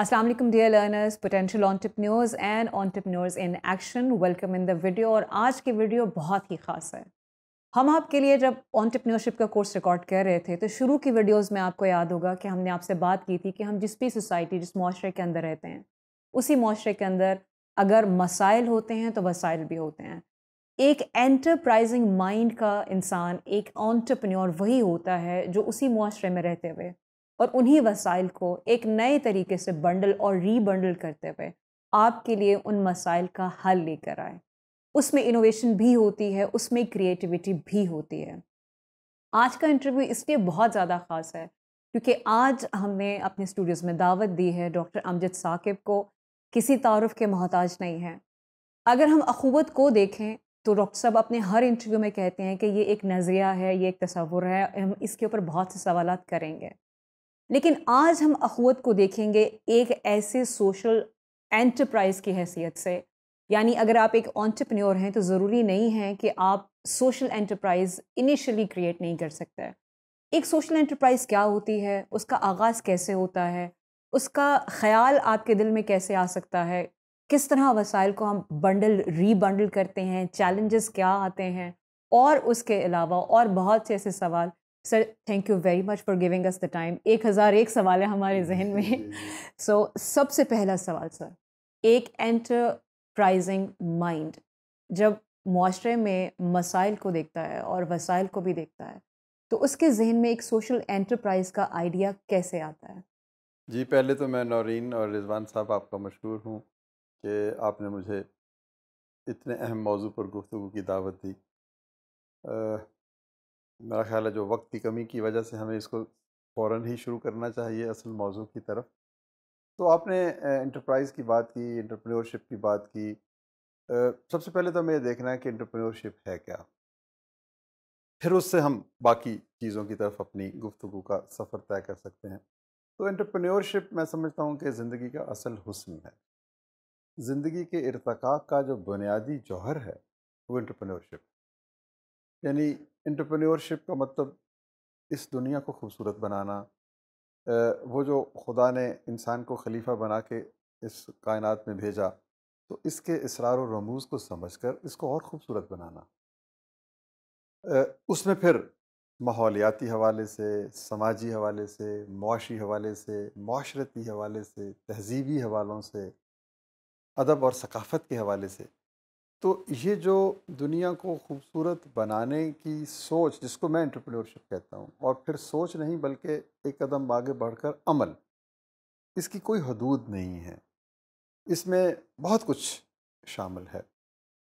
Aslam dear learners potential entrepreneurs and entrepreneurs in action welcome in the video और आज की video बहुत ही खास है हम आपके लिए जब ऑन्टरप्रन्योरशिप का कोर्स रिकॉर्ड कर रहे थे तो शुरू की वीडियोस में आपको याद होगा कि हमने आपसे बात की थी कि हम जिस भी सोसाइटी जिस माशरे के अंदर रहते हैं उसी माशरे के अंदर अगर मसाइल होते हैं तो वसाइल भी होते हैं एक एंटरप्राइजिंग माइंड का इंसान एक ऑन्टरप्रन्योर वही होता है जो उसी माशरे में रहते हुए और उन्हीं वसाइल को एक नए तरीके से बंडल और रीबंडल करते हुए आपके लिए उन मसाइल का हल लेकर आए उसमें इनोवेशन भी होती है उसमें क्रिएटिविटी भी होती है आज का इंटरव्यू इसलिए बहुत ज़्यादा ख़ास है क्योंकि आज हमने अपने स्टूडियोज़ में दावत दी है डॉक्टर अमजद साकिब को किसी तारफ़ के मोहताज नहीं हैं अगर हम अख़ूबत को देखें तो डॉक्टर साहब अपने हर इंटरव्यू में कहते हैं कि ये एक नज़रिया है ये एक तस्वुर है हम इसके ऊपर बहुत से सवाल करेंगे लेकिन आज हम अखवत को देखेंगे एक ऐसे सोशल एंटरप्राइज़ की हैसियत से यानी अगर आप एक ऑन्टरप्रनोर हैं तो ज़रूरी नहीं है कि आप सोशल एंटरप्राइज़ इनिशियली क्रिएट नहीं कर सकते एक सोशल एंटरप्राइज़ क्या होती है उसका आगाज़ कैसे होता है उसका ख्याल आपके दिल में कैसे आ सकता है किस तरह वसाइल को हम बंडल रीबंडल करते हैं चैलेंजेस क्या आते हैं और उसके अलावा और बहुत से ऐसे सवाल sir thank you very much for giving us the time एक हज़ार एक सवाल है हमारे जहन में सो so, सबसे पहला सवाल सर एक एंटरप्राइजिंग माइंड जब माशरे में मसाइल को देखता है और वसाइल को भी देखता है तो उसके जहन में एक सोशल एंटरप्राइज का आइडिया कैसे आता है जी पहले तो मैं नौरीन और रिजवान साहब आपका मशहूर हूँ कि आपने मुझे इतने अहम मौजू पर गुफ्तु की दावत दी मेरा ख्याल है जो वक्त की कमी की वजह से हमें इसको फ़ौर ही शुरू करना चाहिए असल मौजू की तरफ तो आपने इंटरप्राइज़ की बात की इंटरप्रेन्योरशिप की बात की सबसे पहले तो हमें देखना है कि इंटरप्रेन्योरशिप है क्या फिर उससे हम बाकी चीज़ों की तरफ अपनी गुफ्तु का सफ़र तय कर सकते हैं तो इंटरप्रेन्योरशिप मैं समझता हूँ कि ज़िंदगी का असल हुसन है ज़िंदगी के इरतक का जो बुनियादी जौहर है वो इंटरप्रेन्योरशिप यानी इंटरप्रेन्योरशिप का मतलब इस दुनिया को खूबसूरत बनाना वो जो खुदा ने इंसान को खलीफा बना के इस कायनात में भेजा तो इसके इसरार और रमूज को समझ कर इसको और ख़ूबसूरत बनाना उसमें फिर माहौलियाती हवाले से समाजी हवाले से मुआशी हवाले से माशरती हवाले से तहजीबी हवालों से अदब और सकाफ़त के हवाले से तो ये जो दुनिया को खूबसूरत बनाने की सोच जिसको मैं एंटरप्रेन्योरशिप कहता हूँ और फिर सोच नहीं बल्कि एक कदम आगे बढ़कर अमल इसकी कोई हदूद नहीं है इसमें बहुत कुछ शामिल है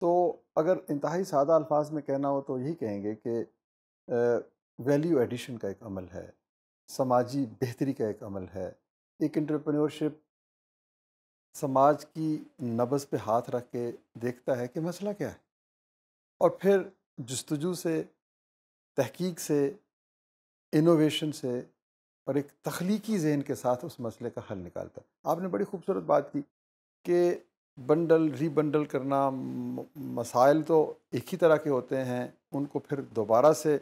तो अगर इंतहाई सादा अल्फाज में कहना हो तो यही कहेंगे कि वैल्यू एडिशन का एक अमल है समाजी बेहतरी का एक अमल है एक इंटरप्रेन्योरशिप समाज की नब्ज़ पे हाथ रख के देखता है कि मसला क्या है और फिर जस्तजू से तहकीक से इनोवेशन से और एक तख्लीकी जहन के साथ उस मसले का हल निकालता है आपने बड़ी खूबसूरत बात की कि बंडल रीबंडल करना मसाइल तो एक ही तरह के होते हैं उनको फिर दोबारा से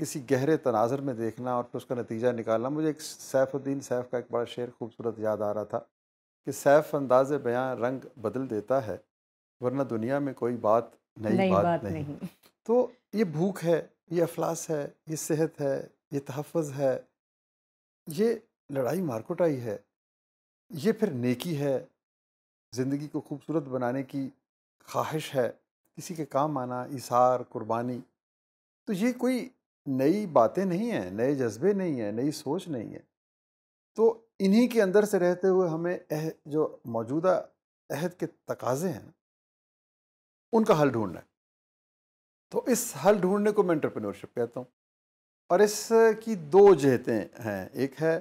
किसी गहरे तनाजर में देखना और फिर उसका नतीजा निकालना मुझे एक सैफुद्दीन सैफ का एक बड़ा शेर खूबसूरत याद आ रहा था कि सैफ अंदाज बयां रंग बदल देता है वरना दुनिया में कोई बात नई, बात, बात नहीं।, नहीं तो ये भूख है ये अफलास है ये सेहत है ये तहफ़ है ये लड़ाई मारकुटाई है ये फिर नेकी है ज़िंदगी को खूबसूरत बनाने की ख्वाहिश है किसी के काम आना इशार कुर्बानी तो ये कोई नई बातें नहीं हैं नए जज्बे नहीं हैं नई सोच नहीं है तो इन्हीं के अंदर से रहते हुए हमें जो मौजूदा अहद के तकाजे हैं उनका हल ढूंढना है तो इस हल ढूंढने को मैं इंटरप्रेन्योरशिप कहता हूँ और इसकी दो जहतें हैं एक है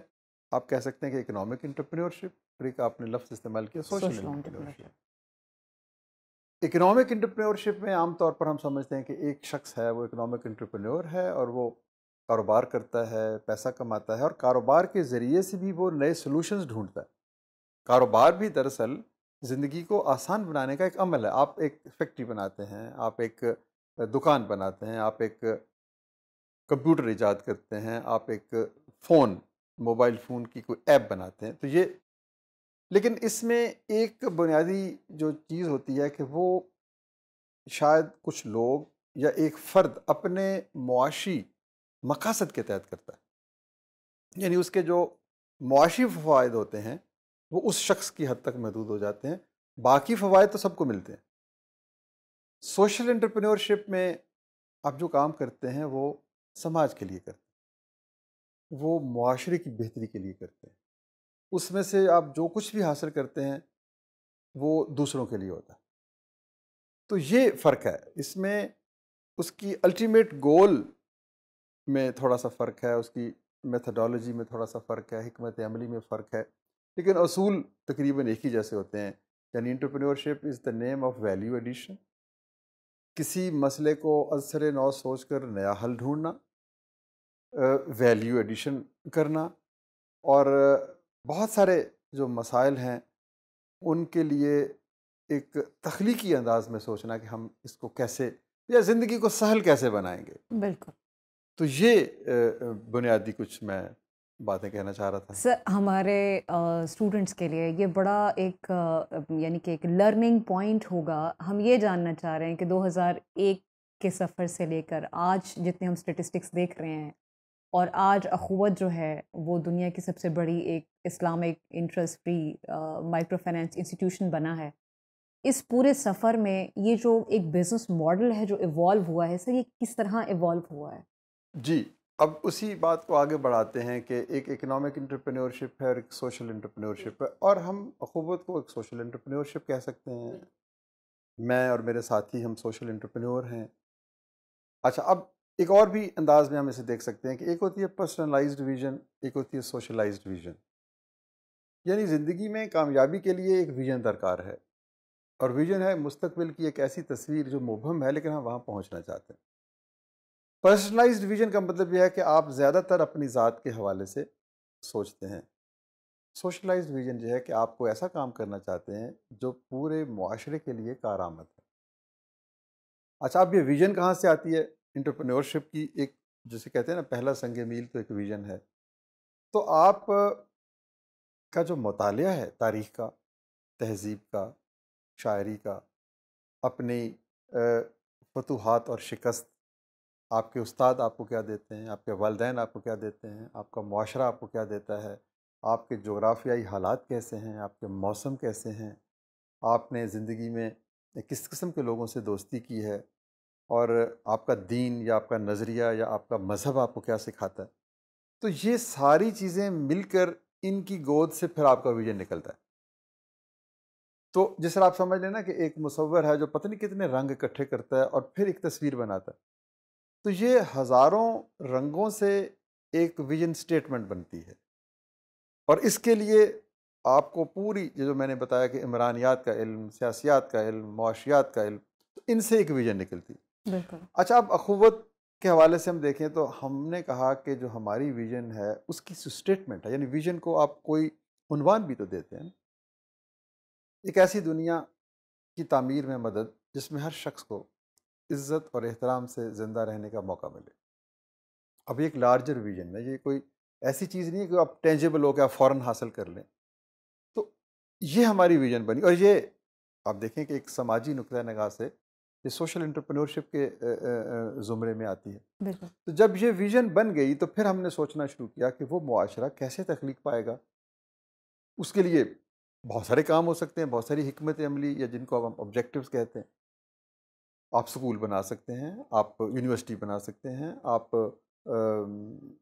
आप कह सकते हैं कि इकोनॉमिक इंटरप्रेन्योरशिप और एक आपने लफ्ज़ इस्तेमाल किया सोशल इंटरप्रेन्योरशिप इकोनॉमिक इंटरप्रेन्योरशिप में आमतौर पर हम समझते हैं कि एक शख्स है वो इकोनॉमिक इंटरप्रेन्योर है और वो कारोबार करता है पैसा कमाता है और कारोबार के ज़रिए से भी वो नए सोलूशन ढूंढता है कारोबार भी दरअसल ज़िंदगी को आसान बनाने का एक अमल है आप एक फैक्ट्री बनाते हैं आप एक दुकान बनाते हैं आप एक कंप्यूटर ईजाद करते हैं आप एक फ़ोन मोबाइल फ़ोन की कोई ऐप बनाते हैं तो ये लेकिन इसमें एक बुनियादी जो चीज़ होती है कि वो शायद कुछ लोग या एक फ़र्द अपने मुआशी मकासद के तहत करता है यानी उसके जो मुआशी फ़वाद होते हैं वो उस शख्स की हद तक महदूद हो जाते हैं बाकी फ़वाद तो सबको मिलते हैं सोशल इंटरप्रेन्योरशिप में आप जो काम करते हैं वो समाज के लिए करते हैं वो माशरे की बेहतरी के लिए करते हैं उसमें से आप जो कुछ भी हासिल करते हैं वो दूसरों के लिए होता है तो ये फ़र्क है इसमें उसकी अल्टीमेट गोल में थोड़ा सा फ़र्क है उसकी मेथडोलॉजी में थोड़ा सा फ़र्क है हमत अमली में फ़र्क है लेकिन असूल तकरीबन एक ही जैसे होते हैं यानी entrepreneurship is the name of value addition किसी मसले को असर नौ सोच कर नया हल ढूंढना वैल्यू एडिशन करना और बहुत सारे जो मसाइल हैं उनके लिए एक तख्लीकी अंदाज में सोचना कि हम इसको कैसे या ज़िंदगी को सहल कैसे बनाएंगे बिल्कुल तो ये बुनियादी कुछ मैं बातें कहना चाह रहा था सर हमारे स्टूडेंट्स के लिए ये बड़ा एक यानी कि एक लर्निंग पॉइंट होगा हम ये जानना चाह रहे हैं कि 2001 के सफ़र से लेकर आज जितने हम स्टेटिस्टिक्स देख रहे हैं और आज अखवत जो है वो दुनिया की सबसे बड़ी एक Islamic interest free micro finance institution बना है इस पूरे सफ़र में ये जो एक बिज़नेस मॉडल है जो इवॉल्व हुआ है सर ये किस तरह इवॉल्व हुआ है जी अब उसी बात को आगे बढ़ाते हैं कि एक इकोनॉमिक इंटरप्रेन्योरशिप है और एक सोशल इंटरप्रेन्योरशिप है और हम अखूबत को एक सोशल इंटरप्रेन्योरशिप कह सकते हैं हम्म। मैं और मेरे साथी हम सोशल इंटरप्रेन्योर हैं अच्छा अब एक और भी अंदाज में हम इसे देख सकते हैं कि एक होती है पर्सनलाइज्ड विजन एक होती है सोशलाइज्ड विजन यानी ज़िंदगी में कामयाबी के लिए एक विजन दरकार है और विजन है मुस्तबिल की एक ऐसी तस्वीर जो मुबहम है लेकिन हम वहाँ पहुँचना चाहते हैं पर्सनलाइज डिवीजन का मतलब यह है कि आप ज़्यादातर अपनी ज़ात के हवाले से सोचते हैं सोशलाइज विजन जो है कि आपको ऐसा काम करना चाहते हैं जो पूरे माशरे के लिए कारामद है अच्छा अब ये विजन कहाँ से आती है इंटरप्रेन्योरशिप की एक जैसे कहते हैं ना पहला संग मील तो एक विजन है तो आप का जो मताल है तारीख का तहजीब का शायरी का अपनी फतूहत और शिकस्त आपके उस्ताद आपको क्या देते हैं आपके वालदेन आपको क्या देते हैं आपका माशरा आपको क्या देता है आपके जोग्राफियाई हालात कैसे हैं आपके मौसम कैसे हैं आपने ज़िंदगी में किस किस्म के लोगों से दोस्ती की है और आपका दीन या आपका नज़रिया या आपका मज़हब आपको क्या सिखाता है तो ये सारी चीज़ें मिलकर इनकी गोद से फिर आपका विजन निकलता है तो जिस आप समझ लेना कि एक मुसवर है जो पता नहीं कितने रंग इकट्ठे करता है और फिर एक तस्वीर बनाता है तो ये हज़ारों रंगों से एक विजन स्टेटमेंट बनती है और इसके लिए आपको पूरी जो मैंने बताया कि इमरानियात का इल्म सियासियात का इल्म मुआशियात का इल्म तो इनसे एक विजन निकलती अच्छा अब अखुवत के हवाले से हम देखें तो हमने कहा कि जो हमारी विजन है उसकी स्टेटमेंट है यानी विजन को आप कोई उनवान भी तो देते हैं एक ऐसी दुनिया की तामीर में मदद जिसमें हर शख्स को इज़्ज़त और एहतराम से ज़िंदा रहने का मौका मिले अब ये एक लार्जर विजन है ये कोई ऐसी चीज़ नहीं है कि आप टेंजेबल हो आप फ़ौर हासिल कर लें तो ये हमारी विजन बनी और ये आप देखें कि एक समाजी नुक़ नगाह से ये सोशल इंटरप्रेन्योरशिप के ज़ुमरे में आती है तो जब ये विज़न बन गई तो फिर हमने सोचना शुरू किया कि वो मुआरा कैसे तख्लीक पाएगा उसके लिए बहुत सारे काम हो सकते हैं बहुत सारी हमत अमली या जिनको हम ऑब्जेक्टिव्स कहते हैं आप स्कूल बना सकते हैं आप यूनिवर्सिटी बना सकते हैं आप आ,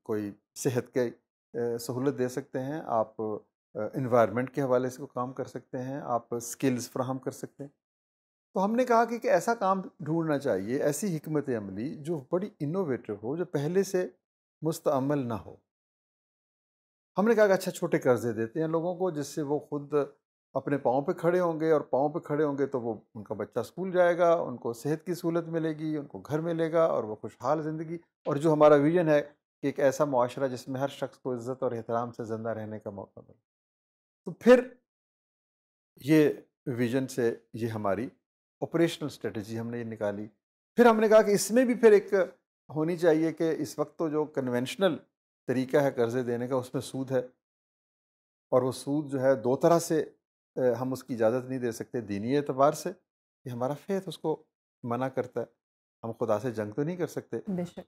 कोई सेहत के सहूलत दे सकते हैं आप इन्वायरमेंट के हवाले से काम कर सकते हैं आप स्किल्स फ्राहम कर सकते हैं तो हमने कहा कि, कि ऐसा काम ढूंढना चाहिए ऐसी हमत अमली जो बड़ी इनोवेटिव हो जो पहले से मुस्तमल ना हो हमने कहा कि अच्छा छोटे कर्जे देते हैं लोगों को जिससे वो खुद अपने पाँव पे खड़े होंगे और पाँव पे खड़े होंगे तो वो उनका बच्चा स्कूल जाएगा उनको सेहत की सहूलत मिलेगी उनको घर मिलेगा और वो खुशहाल ज़िंदगी और जो हमारा विजन है कि एक ऐसा माशरा जिसमें हर शख्स को इज़्ज़त और एहतराम से ज़िंदा रहने का मौका मिले तो फिर ये विजन से ये हमारी ऑपरेशनल स्ट्रेटजी हमने ये निकाली फिर हमने कहा कि इसमें भी फिर एक होनी चाहिए कि इस वक्त तो जो कन्वेंशनल तरीका है कर्ज़े देने का उसमें सूद है और वो सूद जो है दो तरह से हम उसकी इजाज़त नहीं दे सकते दीनी एतबार से कि हमारा फेथ उसको मना करता है हम खुदा से जंग तो नहीं कर सकते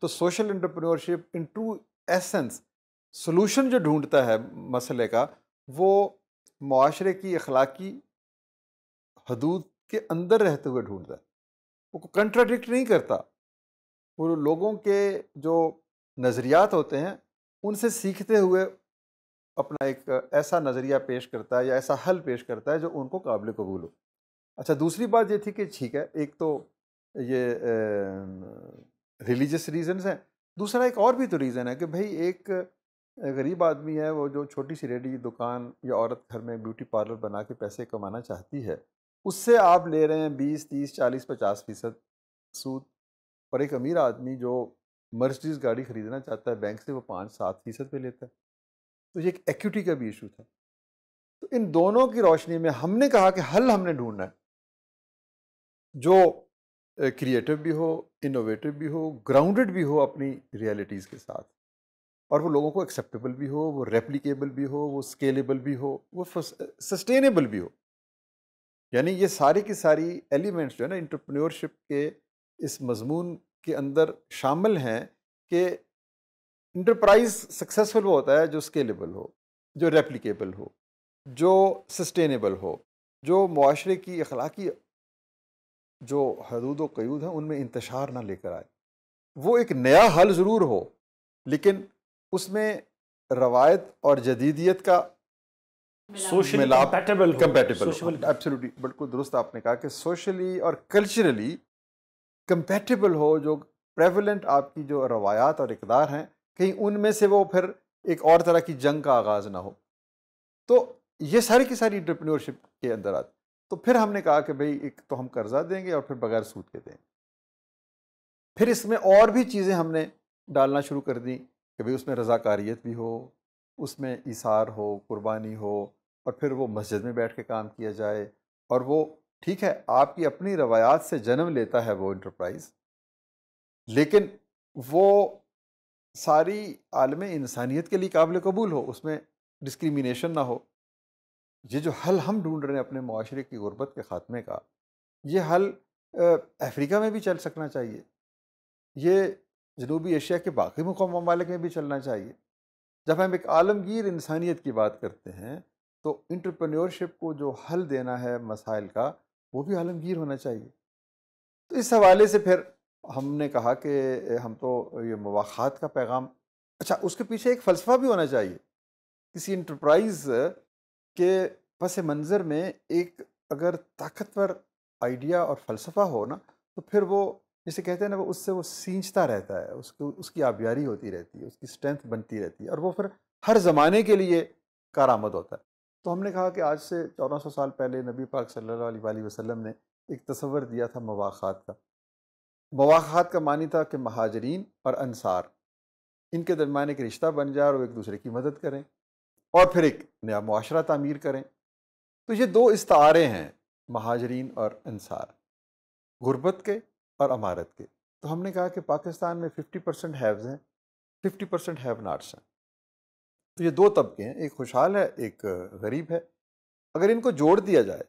तो social entrepreneurship in to essence solution जो ढूंढता है मसले का वो माशरे की अखलाकी हदूद के अंदर रहते हुए ढूंढता है वो कंट्राडिक्ट नहीं करता वो लोगों के जो नज़रियात होते हैं उनसे सीखते हुए अपना एक ऐसा नज़रिया पेश करता है या ऐसा हल पेश करता है जो उनको काबिल कबूल हो अच्छा दूसरी बात ये थी कि ठीक है एक तो ये रिलीजस रीज़न हैं दूसरा एक और भी तो रीज़न है कि भाई एक गरीब आदमी है वो जो छोटी सी रेडी दुकान या औरत घर में ब्यूटी पार्लर बना के पैसे कमाना चाहती है उससे आप ले रहे हैं बीस तीस चालीस पचास फीसद सूद और एक अमीर आदमी जो मर्सडीज गाड़ी ख़रीदना चाहता है बैंक से वो पाँच सात फीसद पर लेता है तो ये एक एक्यूटी का भी इशू था तो इन दोनों की रोशनी में हमने कहा कि हल हमने ढूंढना है जो क्रिएटिव भी हो इनोवेटिव भी हो ग्राउंडेड भी हो अपनी रियलिटीज़ के साथ और वो लोगों को एक्सेप्टेबल भी हो वो रेप्लीकेबल भी हो वो स्केलेबल भी हो वो सस्टेनेबल भी हो यानी ये सारी की सारी एलिमेंट्स जो है ना इंटरप्रेन्योरशिप के इस मजमून के अंदर शामिल हैं कि इंटरप्राइज सक्सेसफुल वो होता है जो स्केलेबल हो जो रेप्लिकेबल हो जो सस्टेनेबल हो जो माशरे की अखलाकी जो हदूद व क्यूद हैं उनमें इंतशार ना लेकर आए वो एक नया हल ज़रूर हो लेकिन उसमें रवायत और जदीदियत का एब्सोल्युटली बिल्कुल दुरुस्त आपने कहा कि सोशली और कल्चरली कंपेटेबल हो जो प्रेवलेंट आपकी जो रवायात और इकदार हैं कहीं उनमें से वो फिर एक और तरह की जंग का आगाज़ ना हो तो ये सारी की सारी इंटरप्रीनियोरशिप के अंदर आती तो फिर हमने कहा कि भाई एक तो हम कर्ज़ा देंगे और फिर बगैर सूद के देंगे फिर इसमें और भी चीज़ें हमने डालना शुरू कर दी कि भाई उसमें रज़ाकारीत भी हो उसमें इसार हो कुर्बानी हो और फिर वो मस्जिद में बैठ के काम किया जाए और वो ठीक है आपकी अपनी रवायात से जन्म लेता है वो इंटरप्राइज़ लेकिन वो सारी आलम इंसानियत के लिए काबिल कबूल हो उसमें डिस्क्रिमिनेशन ना हो ये जो हल हम ढूंढ रहे हैं अपने माशरे की गुर्बत के ख़ात्मे का ये हल अफ्रीका में भी चल सकना चाहिए ये जनूबी एशिया के बाकी मुकाम ममालिक में भी चलना चाहिए जब हम एक आलमगीर इंसानियत की बात करते हैं तो इंटरप्रेन्योरशिप को जो हल देना है मसाइल का वो भी आलमगीर होना चाहिए तो इस हवाले से फिर हमने कहा कि हम तो ये मवाखात का पैगाम अच्छा उसके पीछे एक फ़लसफ़ा भी होना चाहिए किसी इंटरप्राइज़ के पस मंज़र में एक अगर ताकतवर आइडिया और फ़लसफ़ा हो ना तो फिर वो जिसे कहते हैं ना वो उससे वो सींचता रहता है उसको उसकी आबियारी होती रहती है उसकी स्ट्रेंथ बनती रहती है और वो फिर हर ज़माने के लिए कारामद होता है तो हमने कहा कि आज से चौदह सौ साल पहले नबी पाक सल्लल्लाहु अलैहि वसल्लम ने एक तस्वर दिया था मवाखात का मवाखात का मानी था कि महाजरीन और अनसार इनके दरमियान एक रिश्ता बन जाए और एक दूसरे की मदद करें और फिर एक नया माशरा तमीर करें तो ये दो इस्तारे हैं महाजरीन और अनसार गुर्बत के और अमारत के तो हमने कहा कि पाकिस्तान में फ़िफ्टी परसेंट हैव्स हैं फिफ्टी परसेंट हैव नाट्स हैं तो ये दो तबके हैं एक खुशहाल है एक गरीब है अगर इनको जोड़ दिया जाए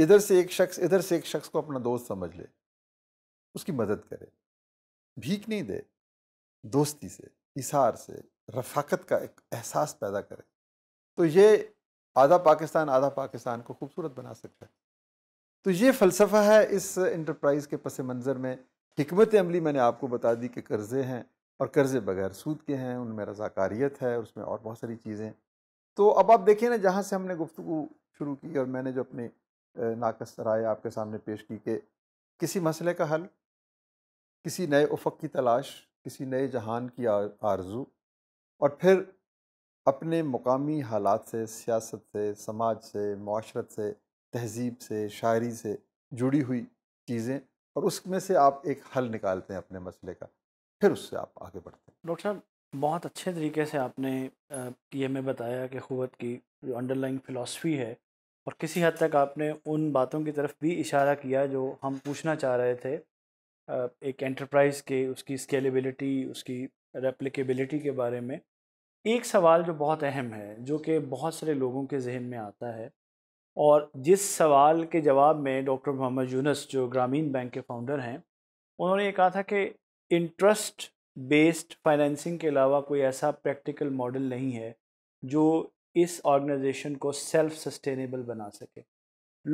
इधर से एक शख्स इधर से एक शख्स को अपना दोस्त समझ ले उसकी मदद करे भीख नहीं दे दोस्ती से इशार से रफाकत का एक एहसास पैदा करे तो ये आधा पाकिस्तान आधा पाकिस्तान को खूबसूरत बना सकता है तो ये फ़लसफ़ा है इस इंटरप्राइज़ के पस मंज़र में हमत अमली मैंने आपको बता दी कि कर्ज़े हैं और कर्ज़े बगैर सूद के हैं उनमें रज़ाकारीत है उसमें और बहुत सारी चीज़ें तो अब आप देखिए ना जहाँ से हमने गुफ्तु शुरू की और मैंने जो अपनी नाकस राय आपके सामने पेश की कि किसी मसले का हल किसी नए उफक की तलाश किसी नए जहान की आरजू और फिर अपने मुकामी हालात से सियासत से समाज से माशरत से तहजीब से शायरी से जुड़ी हुई चीज़ें और उसमें से आप एक हल निकालते हैं अपने मसले का फिर उससे आप आगे बढ़ते हैं डॉक्टर साहब बहुत अच्छे तरीके से आपने ये हमें बताया कि क़वत की जो अंडरलाइन फ़िलासफ़ी है और किसी हद तक आपने उन बातों की तरफ भी इशारा किया जो हम पूछना चाह रहे थे एक एंटरप्राइज़ के उसकी स्केलेबिलिटी उसकी रेप्लिकेबिलिटी के बारे में एक सवाल जो बहुत अहम है जो कि बहुत सारे लोगों के जहन में आता है और जिस सवाल के जवाब में डॉक्टर मोहम्मद यूनस जो ग्रामीण बैंक के फाउंडर हैं उन्होंने ये कहा था कि इंटरेस्ट बेस्ड फाइनेंसिंग के अलावा कोई ऐसा प्रैक्टिकल मॉडल नहीं है जो इस ऑर्गेनाइजेशन को सेल्फ सस्टेनेबल बना सके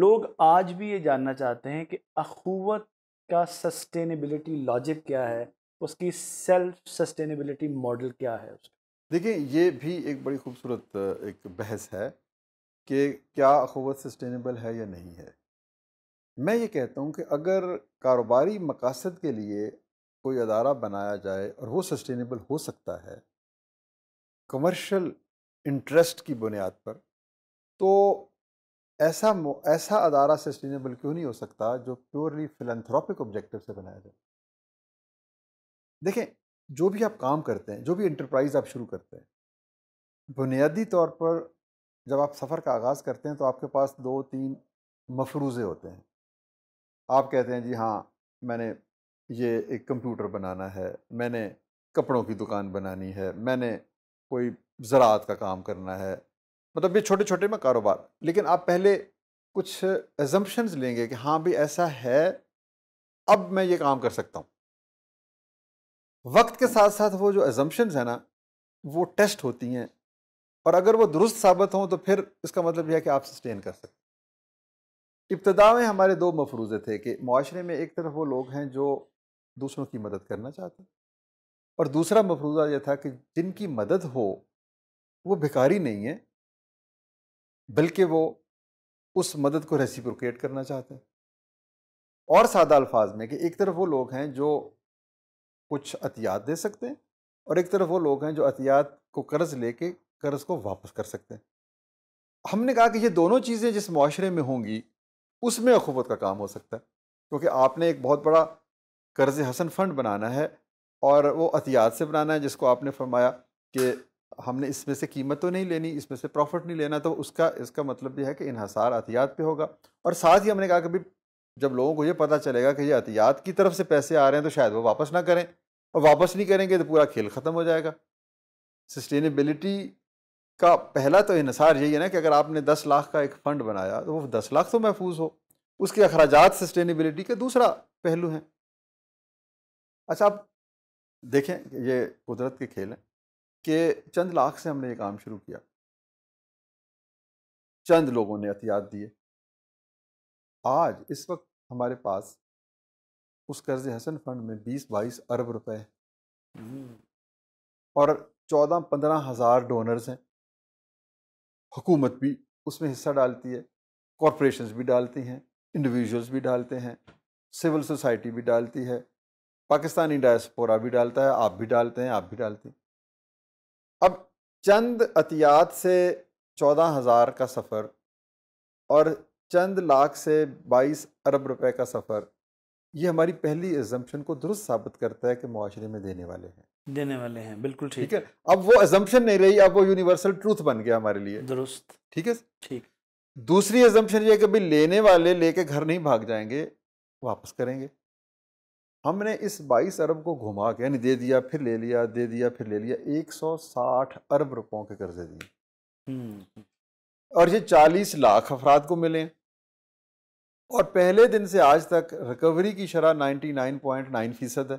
लोग आज भी ये जानना चाहते हैं कि अखूवत का सस्टेनेबिलिटी लॉजिक क्या है उसकी सेल्फ सस्टेनेबिलिटी मॉडल क्या है उसका देखिए ये भी एक बड़ी खूबसूरत एक बहस है कि क्या अखवत सस्टेनेबल है या नहीं है मैं ये कहता हूँ कि अगर कारोबारी मकासद के लिए कोई अदारा बनाया जाए और वो सस्टेनेबल हो सकता है कमर्शल इंटरेस्ट की बुनियाद पर तो ऐसा ऐसा अदारा सस्टेनेबल क्यों नहीं हो सकता जो प्योरली फिलंथ्रॉपिक ऑब्जेक्टिव से बनाया जाए देखें जो भी आप काम करते हैं जो भी इंटरप्राइज आप शुरू करते हैं बुनियादी तौर पर जब आप सफ़र का आगाज़ करते हैं तो आपके पास दो तीन मफरूज़े होते हैं आप कहते हैं जी हाँ मैंने ये एक कंप्यूटर बनाना है मैंने कपड़ों की दुकान बनानी है मैंने कोई ज़रात का काम करना है मतलब ये छोटे छोटे में कारोबार लेकिन आप पहले कुछ एजम्पन्स लेंगे कि हाँ भाई ऐसा है अब मैं ये काम कर सकता हूँ वक्त के साथ साथ वो जो एजम्पन्स हैं ना वो टेस्ट होती हैं और अगर वो दुरुस्त साबित हों तो फिर इसका मतलब यह है कि आप सस्टेन कर सकते इब्तदा में हमारे दो मफरूज़े थे कि माशरे में एक तरफ वो लोग हैं जो दूसरों की मदद करना चाहते हैं और दूसरा मफरूज़ा यह था कि जिनकी मदद हो वो भिकारी नहीं है बल्कि वो उस मदद को रेसिप्रोकेट करना चाहते हैं और सादा अल्फाज में कि एक तरफ वो लोग हैं जो कुछ अतियात दे सकते हैं और एक तरफ वो लोग हैं जो अतियात को कर्ज लेके कर्ज को वापस कर सकते हैं हमने कहा कि ये दोनों चीज़ें जिस माशरे में होंगी उसमें अखूबत का काम हो सकता है क्योंकि आपने एक बहुत बड़ा कर्ज हसन फंड बनाना है और वो अतियात से बनाना है जिसको आपने फरमाया कि हमने इसमें से कीमत तो नहीं लेनी इसमें से प्रॉफिट नहीं लेना तो उसका इसका मतलब यह है कि इहसार अतियात पे होगा और साथ ही हमने कहा कि भाई जब लोगों को ये पता चलेगा कि ये अतियात की तरफ से पैसे आ रहे हैं तो शायद वो वापस ना करें और वापस नहीं करेंगे तो पूरा खेल ख़त्म हो जाएगा सस्टेनेबिलिटी का पहला तो इसार यही है ना कि अगर आपने दस लाख का एक फ़ंड बनाया तो वो दस लाख तो महफूज हो उसके अखराज सस्टेनेबिलिटी का दूसरा पहलू हैं अच्छा आप देखें ये कुदरत के खेल हैं कि चंद लाख से हमने ये काम शुरू किया चंद लोगों ने एहतियात दिए आज इस वक्त हमारे पास उस कर्ज हसन फंड में बीस बाईस अरब रुपए हैं हम्म। और चौदह पंद्रह हज़ार डोनर्स हैं हुकूमत भी उसमें हिस्सा डालती है कॉरपोरेशंस भी डालती हैं इंडिविजुअल्स भी डालते हैं सिविल सोसाइटी भी डालती है पाकिस्तानी डायस्पोरा भी डालता है आप भी डालते हैं आप भी डालते हैं चंद अतियात से चौदह हज़ार का सफ़र और चंद लाख से बाईस अरब रुपए का सफ़र ये हमारी पहली एजम्पन को दुरुस्त साबित करता है कि माशरे में देने वाले हैं देने वाले हैं बिल्कुल ठीक है अब वो एजम्पन नहीं रही अब वो यूनिवर्सल ट्रूथ बन गया हमारे लिए दुरुस्त ठीक है ठीक दूसरी एजम्पन ये कि लेने वाले लेके घर नहीं भाग जाएंगे वापस करेंगे हमने इस 22 अरब को घुमा के यानी दे दिया फिर ले लिया दे दिया फिर ले लिया 160 अरब रुपयों के कर्जे दिए हम्म। और ये 40 लाख अफराद को मिले और पहले दिन से आज तक रिकवरी की शरह 99.9 फीसद है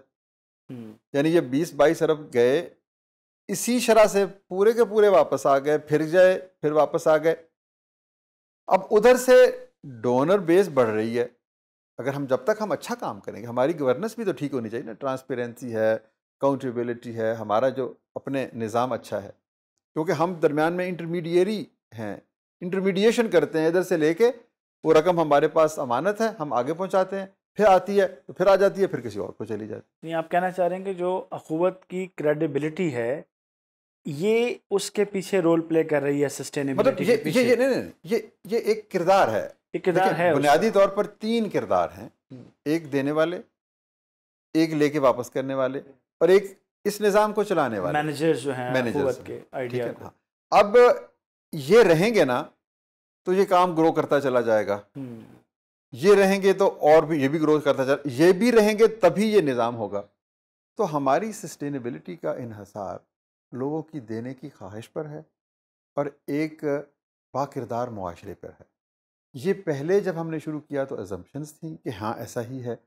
हम्म। यानी ये 20 बाईस अरब गए इसी शरह से पूरे के पूरे वापस आ गए फिर जाए फिर वापस आ गए अब उधर से डोनर बेस बढ़ रही है अगर हम जब तक हम अच्छा काम करेंगे हमारी गवर्नेंस भी तो ठीक होनी चाहिए ना ट्रांसपेरेंसी है अकाउंटेबिलिटी है हमारा जो अपने निज़ाम अच्छा है क्योंकि हम दरमियान में इंटरमीडियरी हैं इंटरमीडिएशन करते हैं इधर से लेके वो रकम हमारे पास अमानत है हम आगे पहुंचाते हैं फिर आती है तो फिर आ जाती है फिर किसी और को चली जाती है आप कहना चाह रहे हैं कि जो अखूवत की क्रेडिबिलिटी है ये उसके पीछे रोल प्ले कर रही है सस्टेनेबिलिटी मतलब ये ये, ये नहीं, नहीं नहीं ये ये एक किरदार है किरदार है बुनियादी तौर पर तीन किरदार हैं एक देने वाले एक लेके वापस करने वाले और एक इस निज़ाम को चलाने वाले मैनेजर जो हैं मैनेजर्स के आइडिया है अब ये रहेंगे ना तो ये काम ग्रो करता चला जाएगा हम्म। ये रहेंगे तो और भी ये भी ग्रोथ करता चला ये भी रहेंगे तभी ये निज़ाम होगा तो हमारी सस्टेनेबिलिटी का इहसार लोगों की देने की ख्वाहिश पर है और एक बाकिरदार माशरे पर है ये पहले जब हमने शुरू किया तो एजम्पन्स थी कि हाँ ऐसा ही है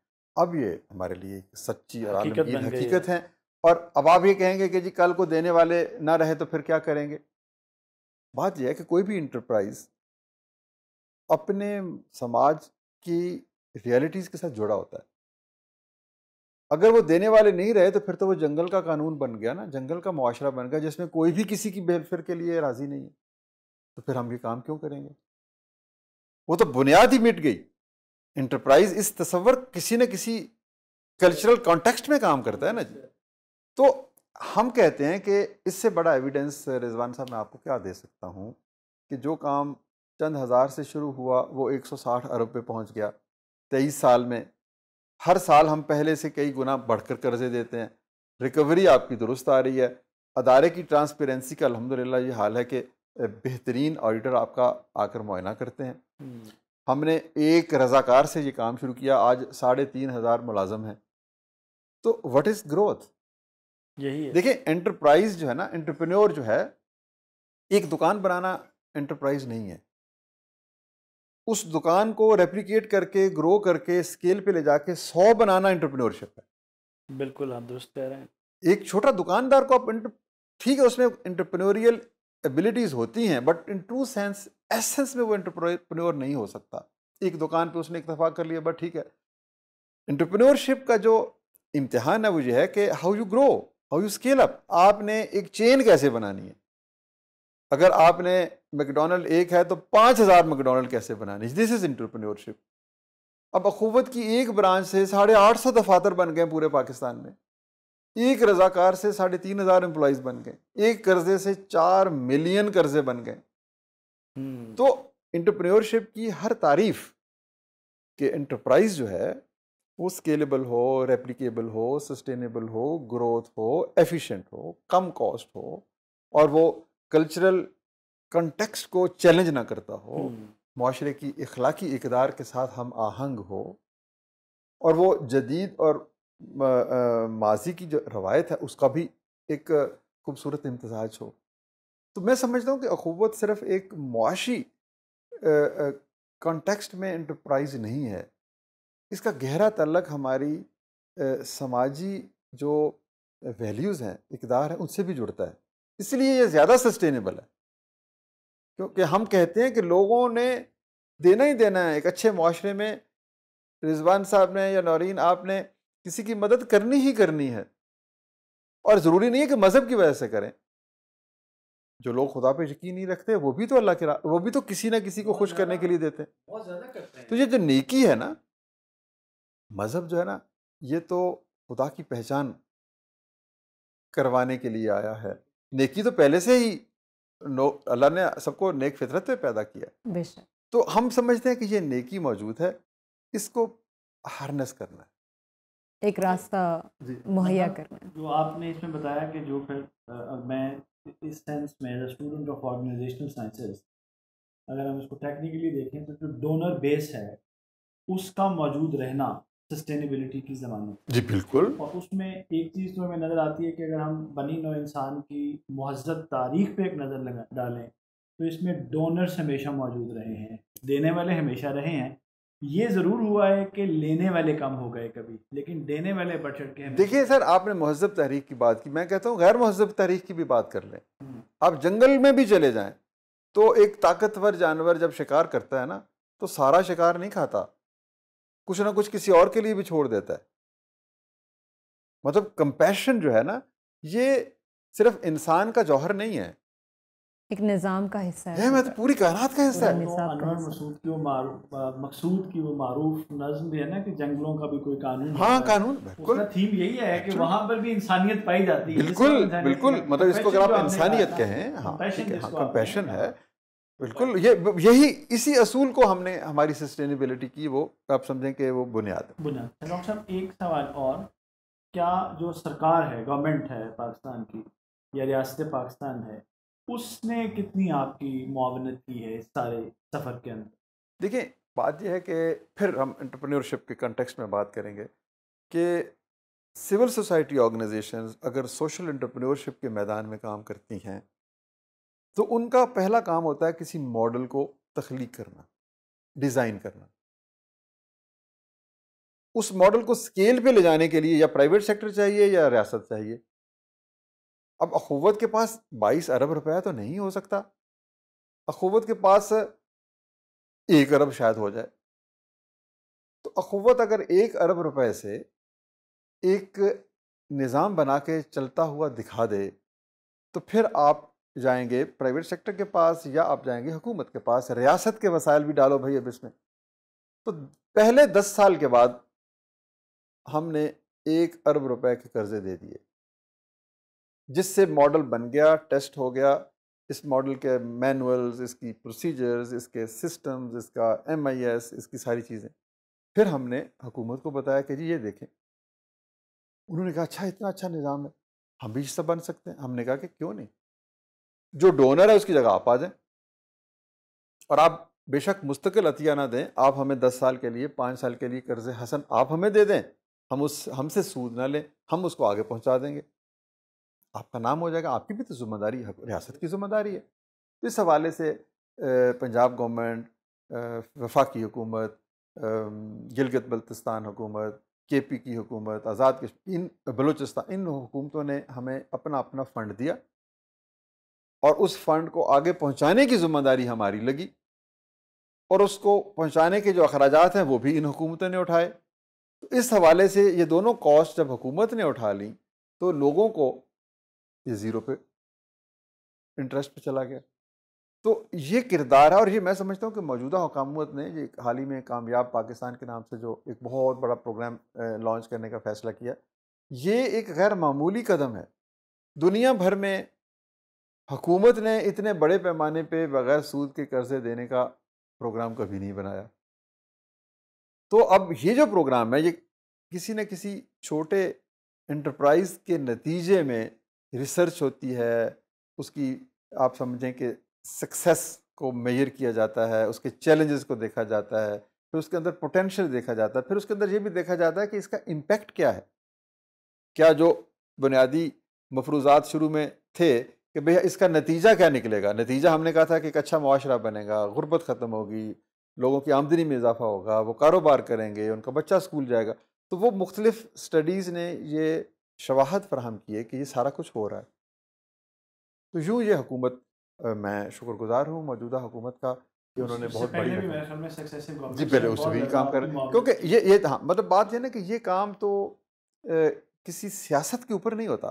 अब ये हमारे लिए एक सच्ची और हकीकत, हकीकत है और अब आप ये कहेंगे कि जी कल को देने वाले ना रहे तो फिर क्या करेंगे बात यह है कि कोई भी इंटरप्राइज अपने समाज की रियलिटीज़ के साथ जुड़ा होता है अगर वो देने वाले नहीं रहे तो फिर तो वो जंगल का कानून बन गया ना जंगल का मुआरा बन गया जिसमें कोई भी किसी की बेलफेयर के लिए राज़ी नहीं है तो फिर हम ये काम क्यों करेंगे वो तो बुनियाद ही मिट गई इंटरप्राइज इस तस्वर किसी न किसी कल्चरल कॉन्टेक्स्ट में काम करता है ना जी तो हम कहते हैं कि इससे बड़ा एविडेंस रिजवान साहब मैं आपको क्या दे सकता हूँ कि जो काम चंद हज़ार से शुरू हुआ वो 160 अरब पे पहुँच गया तेईस साल में हर साल हम पहले से कई गुना बढ़कर कर्जे देते हैं रिकवरी आपकी दुरुस्त आ रही है अदारे की ट्रांसपेरेंसी का अलहमदिल्ला ये हाल है कि बेहतरीन ऑडिटर आपका आकर मुआयना करते हैं हमने एक रज़ाकार से ये काम शुरू किया आज साढ़े तीन हज़ार मुलाजम हैं तो व्हाट इज़ ग्रोथ यही है देखिए एंटरप्राइज जो है ना एंटरप्रेन्योर जो है एक दुकान बनाना एंटरप्राइज नहीं है उस दुकान को रेप्लिकेट करके ग्रो करके स्केल पे ले जाके सौ बनाना एंटरप्रेन्योरशिप है बिल्कुल आप दुरुस्त कह रहे हैं एक छोटा दुकानदार को आप ठीक है उसमें एंटरप्रेन्योरियल एबिलिटीज़ होती हैं but in true sense essence में वो इंटरप्रोप्रोर नहीं हो सकता एक दुकान पे उसने इतफाक़ कर लिया बट ठीक है इंटरप्रोरशिप का जो इम्तहान है वो ये है कि how you grow how you scale up आपने एक चेन कैसे बनानी है अगर आपने मैकडोनल्ड एक है तो पाँच हज़ार मैकडोनल्ड कैसे बनानी दिस इज़ इंटरप्रेन्योरशिप अब अखूवत की एक ब्रांच से साढ़े आठ सौ दफातर बन गए पूरे पाकिस्तान में एक रजाकार से साढ़े तीन हज़ार एम्प्लॉयज़ बन गए एक कर्जे से चार मिलियन कर्जे बन गए हम्म। तो इंटरप्रेन्योरशिप की हर तारीफ के इंटरप्राइज जो है वो स्केलेबल हो रेप्लीकेबल हो सस्टेनेबल हो ग्रोथ हो एफिशिएंट हो कम कॉस्ट हो और वो कल्चरल कंटेक्स्ट को चैलेंज ना करता हो हम्म। माशरे की इखलाकी इकदार के साथ हम आहंग हो और वो जदीद और माजी की जो रवायत है उसका भी एक खूबसूरत इम्तजाज हो तो मैं समझता हूँ कि अखूबत सिर्फ एक मुआशी कॉन्टेक्स्ट में इंटरप्राइज नहीं है इसका गहरा तल्लक हमारी समाजी जो वैल्यूज़ हैं इकदार हैं उनसे भी जुड़ता है इसलिए ये ज़्यादा सस्टेनेबल है क्योंकि हम कहते हैं कि लोगों ने देना ही देना है एक अच्छे माशरे में रिजवान साहब ने या नौरीन आपने किसी की मदद करनी ही करनी है और ज़रूरी नहीं है कि मज़हब की वजह से करें जो लोग खुदा पे यकीन नहीं रखते वो भी तो अल्लाह के वो भी तो किसी ना किसी को खुश करने के लिए देते हैं तो ये जो नेकी है ना मज़हब जो है ना ये तो खुदा की पहचान करवाने के लिए आया है नेकी तो पहले से ही अल्लाह ने सबको नेक फितरत पे पैदा किया तो हम समझते हैं कि ये नेकी मौजूद है इसको हारनेस करना है एक रास्ता मुहैया मतलब करना जो आपने इसमें बताया कि जो फिर आ, मैं इस सेंस में स्टूडेंट ऑफ ऑर्गेनाइजेशनल साइंसेस अगर हम इसको टेक्निकली देखें तो जो डोनर बेस है उसका मौजूद रहना सस्टेनेबिलिटी की जमानत जी बिल्कुल और उसमें एक चीज़ तो हमें नज़र आती है कि अगर हम बनी नौ इंसान की महजत तारीख पे एक नज़र लगा डालें तो इसमें डोनर्स हमेशा मौजूद रहे हैं देने वाले हमेशा रहे हैं ये जरूर हुआ है कि लेने वाले कम हो गए कभी लेकिन देने वाले बढ़ चढ़ के देखिए सर आपने महजब तहरीक की बात की मैं कहता हूँ गैर महजब तहरीक की भी बात कर लें हम्म। आप जंगल में भी चले जाएं तो एक ताकतवर जानवर जब शिकार करता है ना तो सारा शिकार नहीं खाता कुछ ना कुछ किसी और के लिए भी छोड़ देता है मतलब कंपैशन जो है ना ये सिर्फ इंसान का जौहर नहीं है एक निज़ाम का हिस्सा है मैं तो पूरी कायनात का हिस्सा है मसूद की वो मकसूद की वो मारूफ नज्म भी है ना कि जंगलों का भी कोई कानून हाँ कानून बिल्कुल थीम यही है कि वहाँ पर भी इंसानियत पाई जाती है बिल्कुल बिल्कुल मतलब इसको अगर आप इंसानियत कहें हाँ कंपैशन है हाँ, बिल्कुल ये यही इसी असूल को हमने हमारी सस्टेनेबिलिटी की वो आप समझें कि वो बुनियाद है बुनियाद डॉक्टर साहब एक सवाल और क्या जो सरकार है गवर्नमेंट है पाकिस्तान की या रियासत पाकिस्तान है उसने कितनी आपकी मुआवनत की है इस सारे सफ़र के अंदर देखिए बात यह है कि फिर हम एंटरप्रेन्योरशिप के कंटेक्स में बात करेंगे कि सिविल सोसाइटी ऑर्गेनाइजेशन अगर सोशल एंटरप्रेन्योरशिप के मैदान में काम करती हैं तो उनका पहला काम होता है किसी मॉडल को तख्लीक करना डिज़ाइन करना उस मॉडल को स्केल पे ले जाने के लिए या प्राइवेट सेक्टर चाहिए या रियासत चाहिए अब अखोवत के पास 22 अरब रुपया तो नहीं हो सकता अखोवत के पास एक अरब शायद हो जाए तो अखोवत अगर एक अरब रुपए से एक निज़ाम बना के चलता हुआ दिखा दे तो फिर आप जाएंगे प्राइवेट सेक्टर के पास या आप जाएंगे हुकूमत के पास रियासत के वसाइल भी डालो भाई अब इसमें तो पहले दस साल के बाद हमने एक अरब रुपए के कर्जे दे दिए जिससे मॉडल बन गया टेस्ट हो गया इस मॉडल के मैनुअल्स इसकी प्रोसीजर्स इसके सिस्टम्स इसका एम इसकी सारी चीज़ें फिर हमने हुकूमत को बताया कि जी ये देखें उन्होंने कहा अच्छा इतना अच्छा निज़ाम है हम भी इससे बन सकते हैं हमने कहा कि क्यों नहीं जो डोनर है उसकी जगह आप आ जाएं और आप बेशक मुस्तकिल अतिया ना दें आप हमें दस साल के लिए पाँच साल के लिए कर्ज हसन आप हमें दे दें हम उस हमसे सूद ना लें हम उसको आगे पहुंचा देंगे आपका नाम हो जाएगा आपकी भी तो जिम्मेदारी रियासत की जिम्मेदारी है तो इस हवाले से पंजाब गवर्नमेंट वफाकी हुकूमत गिलगित बल्तिस्तान हुकूमत के पी की हुकूमत आज़ाद इन बलूचिस्तान इन हुकूमतों ने हमें अपना अपना फ़ंड दिया और उस फ़ंड को आगे पहुंचाने की जिम्मेदारी हमारी लगी और उसको पहुंचाने के जो अखराज हैं वो भी इन हुकूमतों ने उठाए तो इस हवाले से ये दोनों कॉस्ट जब हुकूमत ने उठा ली तो लोगों को ये ज़ीरो पे इंटरेस्ट पे चला गया तो ये किरदार है और ये मैं समझता हूँ कि मौजूदा हुकामत ने ये हाल ही में कामयाब पाकिस्तान के नाम से जो एक बहुत बड़ा प्रोग्राम लॉन्च करने का फ़ैसला किया ये एक गैर मामूली कदम है दुनिया भर में हुकूमत ने इतने बड़े पैमाने पे बगैर सूद के कर्ज़े देने का प्रोग्राम कभी नहीं बनाया तो अब ये जो प्रोग्राम है ये किसी न किसी छोटे इंटरप्राइज के नतीजे में रिसर्च होती है उसकी आप समझें कि सक्सेस को मेजर किया जाता है उसके चैलेंजेस को देखा जाता है फिर उसके अंदर पोटेंशियल देखा जाता है फिर उसके अंदर ये भी देखा जाता है कि इसका इम्पेक्ट क्या है क्या जो बुनियादी मफरूजात शुरू में थे कि भैया इसका नतीजा क्या निकलेगा नतीजा हमने कहा था कि एक अच्छा माशरा बनेगा गुर्बत ख़त्म होगी लोगों की आमदनी में इजाफा होगा वो कारोबार करेंगे उनका बच्चा स्कूल जाएगा तो वो मुख्तलिफ स्टडीज़ ने ये शवाहद फ्राहम किए कि ये सारा कुछ हो रहा है तो यूँ ये हुकूमत मैं शुक्रगुजार हूँ मौजूदा हुकूमत का कि उन्होंने बहुत बड़ी जी पहले उससे भी काम कर क्योंकि ये ये हाँ मतलब बात यह ना कि ये काम तो ए, किसी सियासत के ऊपर नहीं होता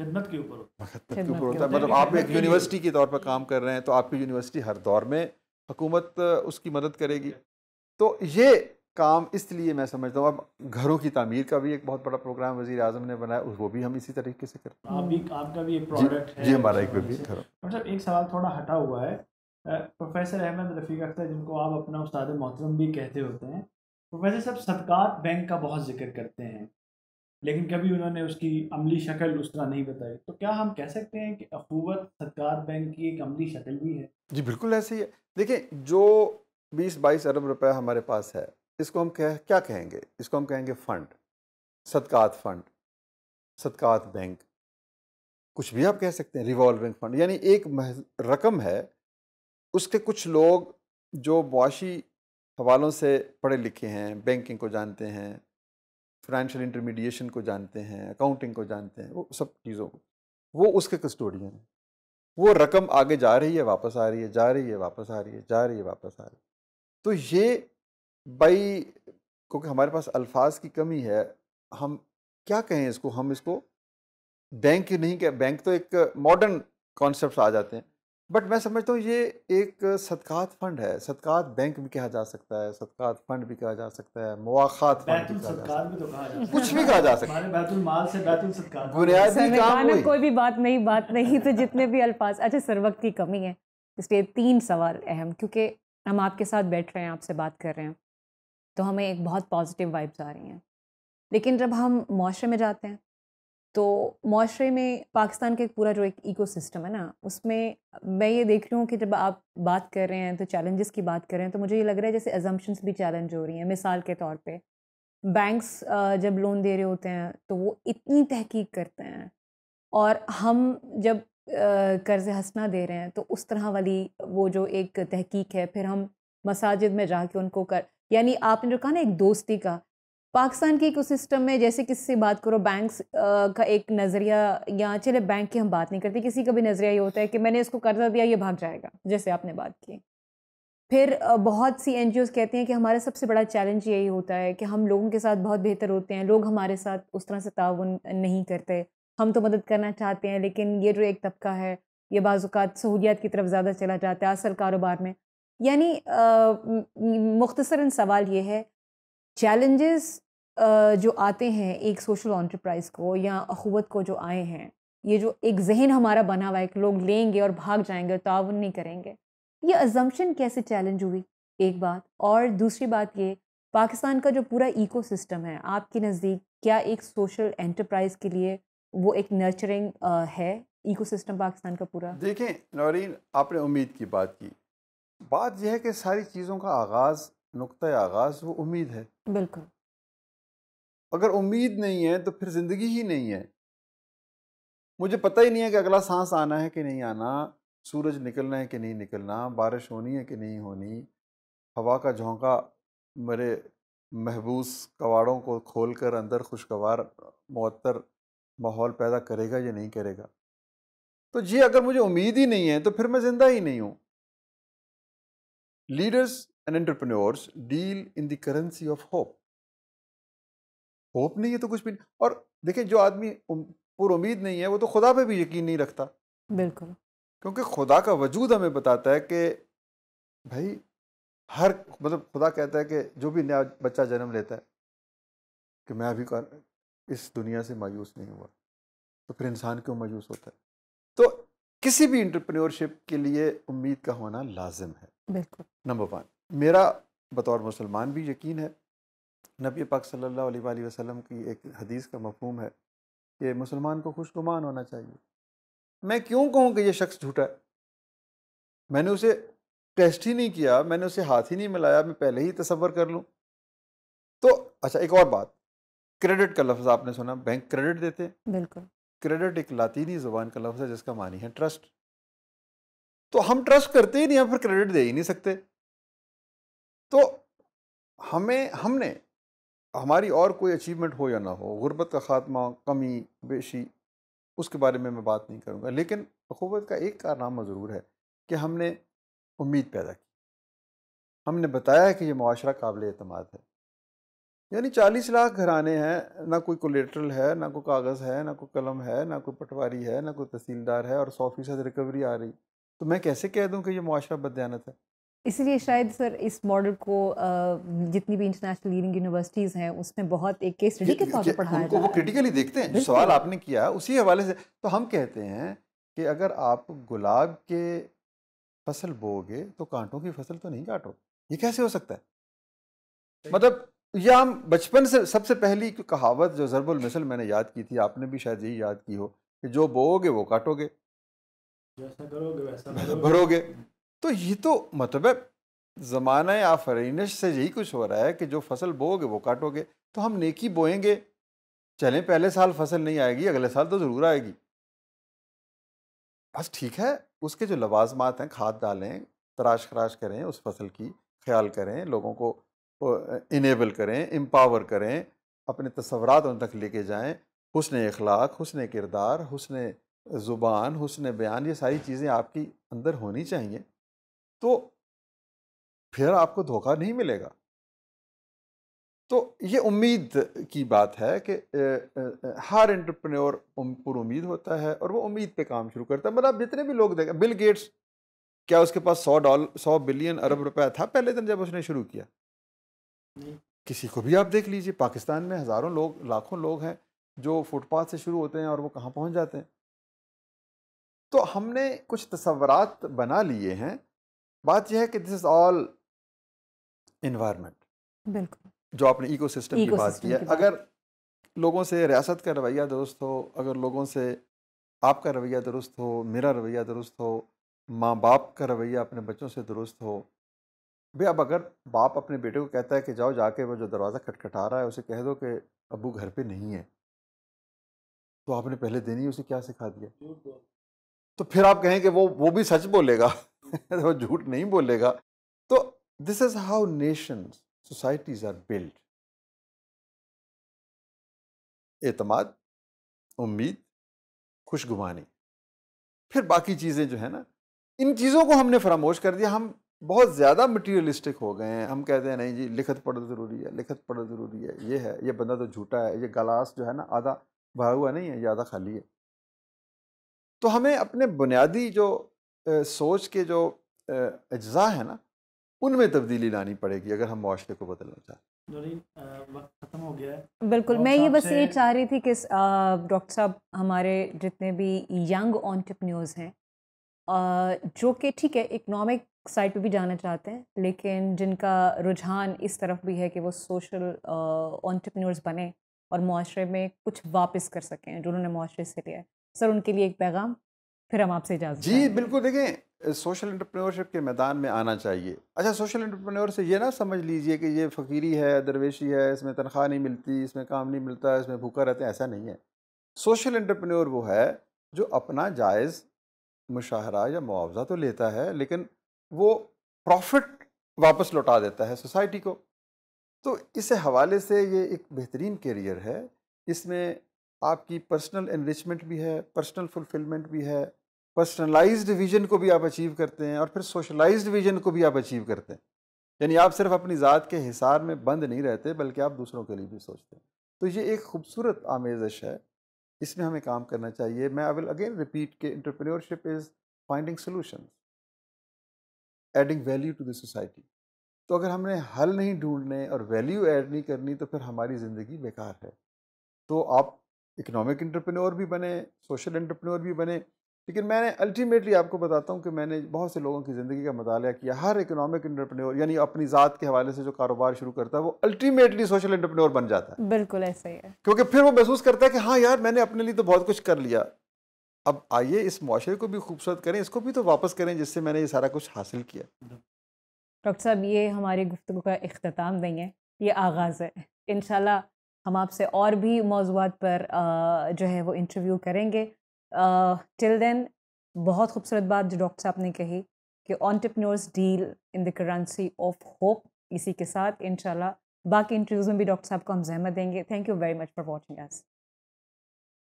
खिदमत के ऊपर के ऊपर होता है मतलब आप एक यूनिवर्सिटी के तौर पर काम कर रहे हैं तो आपकी यूनिवर्सिटी हर दौर में हुकूमत उसकी मदद करेगी तो ये काम इसलिए मैं समझता हूँ अब घरों की तमीर का भी एक बहुत बड़ा प्रोग्राम वजी अजम ने बनाया वो भी हम इसी तरीके से करते हैं आप भी आपका भी एक प्रोडक्ट है जी हमारा एक भी मतलब एक सवाल थोड़ा हटा हुआ है प्रोफेसर अहमद रफ़ीक अख्तर जिनको आप अपना उस्ताद मोहतरम भी कहते होते हैं प्रोफेसर साहब सदकात बैंक का बहुत जिक्र करते हैं लेकिन कभी उन्होंने उसकी अमली शक्ल उस तरह नहीं बताई तो क्या हम कह सकते हैं कि अखूवत सदकार बैंक की एक अमली शक्ल भी है जी बिल्कुल ऐसे ही है देखिए जो बीस बाईस अरब रुपया हमारे पास है इसको हम कह क्या कहेंगे इसको हम कहेंगे फ़ंड सदकात फ़ंड सदकात बैंक कुछ भी आप कह सकते हैं रिवॉल्विंग फ़ंड यानी एक रकम है उसके कुछ लोग जो मुआशी हवालों से पढ़े लिखे हैं बैंकिंग को जानते हैं फाइनेंशियल इंटरमीडिएशन को जानते हैं अकाउंटिंग को जानते हैं वो सब चीज़ों को वो उसके कस्टोडियन हैं वो रकम आगे जा रही है वापस आ रही है जा रही है वापस आ रही है जा रही है वापस आ रही है तो ये भाई क्योंकि हमारे पास अल्फाज की कमी है हम क्या कहें इसको हम इसको बैंक नहीं कह बैंक तो एक मॉडर्न कॉन्सेप्ट आ जाते हैं बट मैं समझता हूँ ये एक सदकात फंड है सदकात बैंक भी कहा जा सकता है सदकात फंड भी कहा जा सकता है मुआखात फंड तो भी कहा जा सकता है कुछ भी कहा जा सकता है बैतुल से बैतुल बुनियादी काम कोई भी बात नहीं बात नहीं तो जितने भी अल्फाज अच्छा सर वक्त की कमी है इसलिए तीन सवाल अहम क्योंकि हम आपके साथ बैठ रहे हैं आपसे बात कर रहे हैं तो हमें एक बहुत पॉजिटिव वाइब्स आ रही हैं लेकिन जब हम माशरे में जाते हैं तो माशरे में पाकिस्तान के पूरा जो एक सिस्टम है ना उसमें मैं ये देख रही हूँ कि जब आप बात कर रहे हैं तो चैलेंजेस की बात कर रहे हैं तो मुझे ये लग रहा है जैसे एजम्पन्स भी चैलेंज हो रही हैं मिसाल के तौर पर बैंक्स जब लोन दे रहे होते हैं तो वो इतनी तहकीक करते हैं और हम जब कर्ज हंसना दे रहे हैं तो उस तरह वाली वो जो एक तहकीक है फिर हम मसाजिद में जा उनको कर यानी आपने जो कहा ना एक दोस्ती का पाकिस्तान के इकोसिस्टम में जैसे किसी से बात करो बैंक का एक नज़रिया या चले बैंक की हम बात नहीं करते किसी का भी नज़रिया ये होता है कि मैंने इसको कर्जा दिया ये भाग जाएगा जैसे आपने बात की फिर बहुत सी एन कहते हैं कि हमारा सबसे बड़ा चैलेंज यही होता है कि हम लोगों के साथ बहुत बेहतर होते हैं लोग हमारे साथ उस तरह से ताउन नहीं करते हम तो मदद करना चाहते हैं लेकिन ये जो एक तबका है ये बाज़ात सहूलियात की तरफ ज़्यादा चला जाता है असल कारोबार में यानी मुख्तसरा सवाल ये है चैलेंजेस जो आते हैं एक सोशल ऑन्टरप्राइज को या अख़ुवत को जो आए हैं ये जो एक जहन हमारा बना हुआ है कि लोग लेंगे और भाग जाएंगे और ताउन नहीं करेंगे ये अजम्पन कैसे चैलेंज हुई एक बात और दूसरी बात ये पाकिस्तान का जो पूरा इकोसिस्टम है आपके नज़दीक क्या एक सोशल एंटरप्राइज के लिए वो एक नर्चरिंग है इकोसिस्टम पाकिस्तान का पूरा देखें नौरीन आपने उम्मीद की बात की बात यह है कि सारी चीज़ों का आगाज़ नुक़ आगाज़ वो उम्मीद है बिल्कुल अगर उम्मीद नहीं है तो फिर ज़िंदगी ही नहीं है मुझे पता ही नहीं है कि अगला सांस आना है कि नहीं आना सूरज निकलना है कि नहीं निकलना बारिश होनी है कि नहीं होनी हवा का झोंका मेरे महबूस कवाड़ों को खोल कर अंदर खुशगवार मअतर माहौल पैदा करेगा या नहीं करेगा तो जी अगर मुझे उम्मीद ही नहीं है तो फिर मैं ज़िंदा ही नहीं हूँ Leaders and entrepreneurs deal in the currency of hope. Hope नहीं है तो कुछ भी नहीं और देखें जो आदमी पूरा उम्मीद नहीं है वो तो खुदा पे भी यकीन नहीं रखता बिल्कुल क्योंकि खुदा का वजूद हमें बताता है कि भाई हर मतलब खुदा कहता है कि जो भी नया बच्चा जन्म लेता है कि मैं अभी इस दुनिया से मायूस नहीं हुआ तो फिर इंसान क्यों मायूस होता है तो किसी भी इंटरप्रेन्योरशिप के लिए उम्मीद का होना लाजिम है बिल्कुल नंबर वन मेरा बतौर मुसलमान भी यकीन है नबी पाक सल्लल्लाहु अलैहि वसल्लम की एक हदीस का मफहम है कि मुसलमान को खुशगुमान होना चाहिए मैं क्यों कहूँ कि यह शख्स झूठा है मैंने उसे टेस्ट ही नहीं किया मैंने उसे हाथ ही नहीं मिलाया मैं पहले ही तसवर कर लूँ तो अच्छा एक और बात क्रेडिट का लफ्ज़ आपने सुना बैंक क्रेडिट देते हैं बिल्कुल क्रेडिट एक लातीनी ज़ुबान का लफ्ज़ है जिसका मानी है ट्रस्ट तो हम ट्रस्ट करते ही नहीं हम फिर क्रेडिट दे ही नहीं सकते तो हमें हमने हमारी और कोई अचीवमेंट हो या ना हो गुर्बत का ख़ात्मा कमी बेशी उसके बारे में मैं बात नहीं करूँगा लेकिन बखूबत का एक कारनामा ज़रूर है कि हमने उम्मीद पैदा की हमने बताया कि ये माशरा काबिल अतमाद है यानी चालीस लाख घराने हैं ना कोई कोलेट्रल है ना कोई कागज़ है ना कोई कलम है ना कोई पटवारी है ना कोई तहसीलदार है और सौ फीसद रिकवरी आ रही तो मैं कैसे कह दूँ कि ये मुआरा बदयानत है इसलिए शायद सर इस मॉडल को जितनी भी इंटरनेशनल लीडिंग यूनिवर्सिटीज हैं उसमें बहुत एक केस स्टडी के तौर पर पढ़ाया वो क्रिटिकली देखते हैं सवाल आपने किया उसी हवाले से तो हम कहते हैं कि अगर आप गुलाब के फसल बोगे तो कांटों की फसल तो नहीं काटो ये कैसे हो सकता है मतलब या हम बचपन से सबसे पहली कहावत जो जरबुल मिसल मैंने याद की थी आपने भी शायद यही याद की हो कि जो बोगे वो काटोगे करोगे भरोगे हम्म। तो ये तो मतलब ज़माना या आफरीनश से यही कुछ हो रहा है कि जो फसल बोगे वो काटोगे तो हम नेकी बोएंगे चलें पहले साल फसल नहीं आएगी अगले साल तो ज़रूर आएगी बस ठीक है उसके जो लवाजमात हैं खाद डालें तराश खराश करें उस फसल की ख्याल करें लोगों को इनेबल करें एम्पावर करें अपने तस्वरत उन तक लेके जाएं हुसन अखलाक हुसन किरदार हुसन ज़ुबान हुसन बयान ये सारी चीज़ें आपकी अंदर होनी चाहिए तो फिर आपको धोखा नहीं मिलेगा तो ये उम्मीद की बात है कि हर इंटरप्रेन्योर पर उम्मीद होता है और वो उम्मीद पे काम शुरू करता है मतलब जितने भी लोग देखें बिल गेट्स क्या उसके पास सौ डॉल सौ बिलियन अरब रुपया था पहले दिन जब उसने शुरू किया किसी को भी आप देख लीजिए पाकिस्तान में हज़ारों लोग लाखों लोग हैं जो फुटपाथ से शुरू होते हैं और वो कहाँ पहुँच जाते हैं तो हमने कुछ तस्वरत बना लिए हैं बात यह है कि दिस इज़ ऑल इन्वायरमेंट बिल्कुल जो आपने इकोसिस्टम की बात की है अगर लोगों से रियासत का रवैया दुरुस्त हो अगर लोगों से आपका रवैया दुरुस्त हो मेरा रवैया दुरुस्त हो माँ बाप का रवैया अपने बच्चों से दुरुस्त हो भाई अब अगर बाप अपने बेटे को कहता है कि जाओ जाके वो जो दरवाज़ा खटखटा रहा है उसे कह दो कि अबू घर पे नहीं है तो आपने पहले दिन ही उसे क्या सिखा दिया तो फिर आप कहें कि वो वो भी सच बोलेगा वो झूठ नहीं बोलेगा तो this is how nation societies are build एतमाद उम्मीद खुशगुमानी फिर बाकी चीज़ें जो है ना इन चीज़ों को हमने फरामोश कर दिया हम बहुत ज़्यादा मटीरियलिस्टिक हो गए हैं हम कहते हैं नहीं जी लिखत पढ़ना ज़रूरी है लिखत पढ़ना ज़रूरी है ये है ये बंदा तो झूठा है ये गलास जो है ना आधा भरा हुआ नहीं है ये आधा खाली है तो हमें अपने बुनियादी जो आ, सोच के जो अज्जा है ना उनमें तब्दीली लानी पड़ेगी अगर हम माशरे को बदलना चाहें वक्त ख़त्म हो गया है बिल्कुल मैं ये बस ये चाह रही थी कि डॉक्टर साहब हमारे जितने भी यंग ऑनटरप्रेन्योर्स हैं जो कि ठीक है इकनॉमिक साइड पे भी जाना चाहते हैं लेकिन जिनका रुझान इस तरफ भी है कि वो सोशल ऑनटरप्रेन्योर्स बने और माशरे में कुछ वापस कर सकें जिन्होंने माशरे से लिया है सर उनके लिए एक पैगाम फिर हम आपसे इजाज़त जी बिल्कुल देखें सोशल इंटरप्रेन्योरशिप के मैदान में आना चाहिए अच्छा सोशल इंटरप्रेन्योर से ये ना समझ लीजिए कि ये फ़कीरी है दरवेशी है इसमें तनख्वाह नहीं मिलती इसमें काम नहीं मिलता इसमें भूखा रहते हैं ऐसा नहीं है सोशल इंटरप्रेन्योर वो है जो अपना जायज़ मुशाहरा या मुआवजा तो लेता है लेकिन वो प्रॉफिट वापस लौटा देता है सोसाइटी को तो इस हवाले से ये एक बेहतरीन करियर है इसमें आपकी पर्सनल एनरिचमेंट भी है पर्सनल फुलफिलमेंट भी है पर्सनलाइज्ड विजन को भी आप अचीव करते हैं और फिर सोशलाइज्ड विजन को भी आप अचीव करते हैं यानी आप सिर्फ अपनी ज़ात के हिसार में बंद नहीं रहते बल्कि आप दूसरों के लिए भी सोचते हैं तो ये एक खूबसूरत आमेजश है इसमें हमें काम करना चाहिए मैं आई विल अगेन रिपीट के entrepreneurship is finding solution adding value to the society तो अगर हमने हल नहीं ढूंढने और वैल्यू ऐड नहीं करनी तो फिर हमारी ज़िंदगी बेकार है तो आप इकोनॉमिक इंटरप्रेन्योर भी बने सोशल इंटरप्रेन्योर भी बने लेकिन मैंने अल्टीमेटली आपको बताता हूँ कि मैंने बहुत से लोगों की ज़िंदगी का मताल किया हर इकोनॉमिक इंटरप्रेन्योर यानी अपनी ज़ात के हवाले से जो कारोबार शुरू करता है वो अल्टीमेटली सोशल इंटरप्रेन्योर बन जाता है बिल्कुल ऐसा ही है क्योंकि फिर वो महसूस करता है कि हाँ यार मैंने अपने लिए तो बहुत कुछ कर लिया अब आइए इस माशरे को भी खूबसूरत करें इसको भी तो वापस करें जिससे मैंने ये सारा कुछ हासिल किया डॉक्टर साहब ये हमारी गुफ्तु का अख्ताम नहीं है ये आगाज़ है इन हम आपसे और भी मौजूद पर जो है वो इंटरव्यू करेंगे टिल देन बहुत खूबसूरत बात जो डॉक्टर साहब ने कही कि entrepreneurs deal in the currency of hope इसी के साथ इन बाकी इंटरव्यूज़ में भी डॉक्टर साहब को हम जहमत देंगे thank you very much for watching S